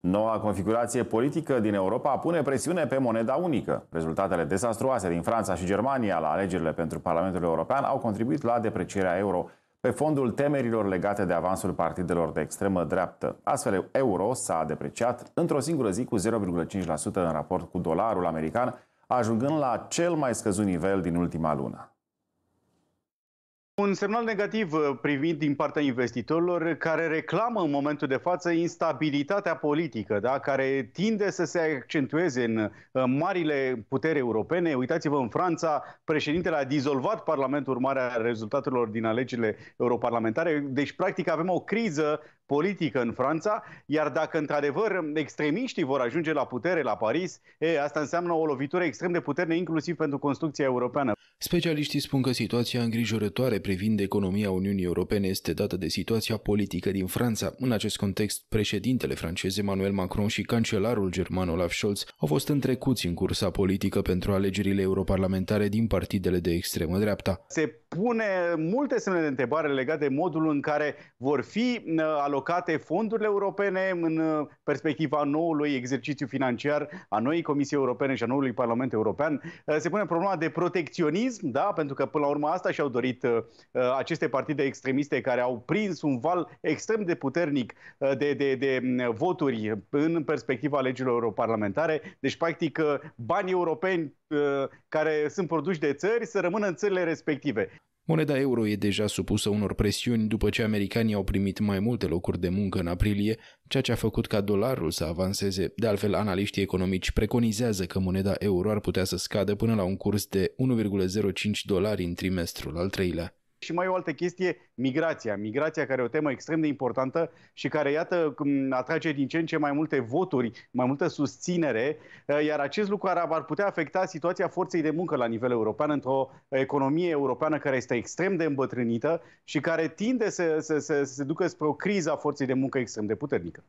Noua configurație politică din Europa pune presiune pe moneda unică. Rezultatele dezastruoase din Franța și Germania la alegerile pentru Parlamentul European au contribuit la deprecierea euro pe fondul temerilor legate de avansul partidelor de extremă dreaptă. Astfel, euro s-a depreciat într-o singură zi cu 0,5% în raport cu dolarul american, ajungând la cel mai scăzut nivel din ultima lună. Un semnal negativ uh, privind din partea investitorilor care reclamă în momentul de față instabilitatea politică, da? care tinde să se accentueze în uh, marile puteri europene. Uitați-vă în Franța, președintele a dizolvat Parlamentul urmarea rezultatelor din alegerile europarlamentare. Deci, practic, avem o criză politică în Franța, iar dacă într-adevăr extremiștii vor ajunge la putere la Paris, e, asta înseamnă o lovitură extrem de puternică inclusiv pentru construcția europeană. Specialiștii spun că situația îngrijorătoare privind economia Uniunii Europene este dată de situația politică din Franța. În acest context, președintele francez Emmanuel Macron și cancelarul german Olaf Scholz au fost întrecuți în cursa politică pentru alegerile europarlamentare din partidele de extremă dreapta. Se pune multe semne de întrebare legate de modul în care vor fi uh, alocate fondurile europene în uh, perspectiva noului exercițiu financiar a noii Comisii Europene și a noului Parlament European. Uh, se pune problema de protecționism, da, pentru că până la urmă asta și-au dorit aceste partide extremiste care au prins un val extrem de puternic de, de, de mm, voturi în perspectiva legilor europarlamentare. Deci, practic, banii europeni Uh, care sunt produși de țări să rămână în țările respective. Moneda euro e deja supusă unor presiuni după ce americanii au primit mai multe locuri de muncă în aprilie, ceea ce a făcut ca dolarul să avanseze. De altfel, analiștii economici preconizează că moneda euro ar putea să scadă până la un curs de 1,05 dolari în trimestrul al treilea. Și mai o altă chestie, migrația. Migrația care e o temă extrem de importantă și care, iată, atrage din ce în ce mai multe voturi, mai multă susținere, eh, iar acest lucru ar, ar putea afecta situația forței de muncă la nivel european într-o economie europeană care este extrem de îmbătrânită și care tinde să, să, să, să se ducă spre o criză a forței de muncă extrem de puternică.